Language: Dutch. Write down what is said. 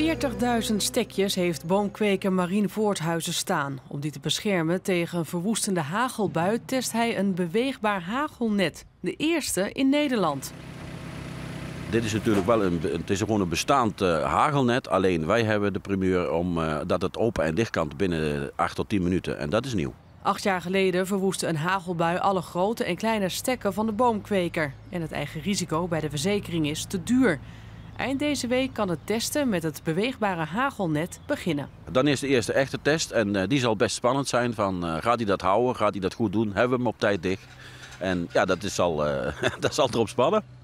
40.000 stekjes heeft boomkweker Marien Voorthuizen staan. Om die te beschermen tegen een verwoestende hagelbui test hij een beweegbaar hagelnet. De eerste in Nederland. Dit is natuurlijk wel een, het is gewoon een bestaand eh, hagelnet. Alleen wij hebben de primeur om, eh, dat het open en dicht kan binnen 8 tot 10 minuten. En dat is nieuw. Acht jaar geleden verwoestte een hagelbui alle grote en kleine stekken van de boomkweker. En het eigen risico bij de verzekering is te duur. Eind deze week kan het testen met het beweegbare hagelnet beginnen. Dan is de eerste echte test en eh, die zal best spannend zijn. Van, eh, gaat hij dat houden? Gaat hij dat goed doen? Hebben we hem op tijd dicht? En ja, dat, is al, eh, dat zal erop spannen.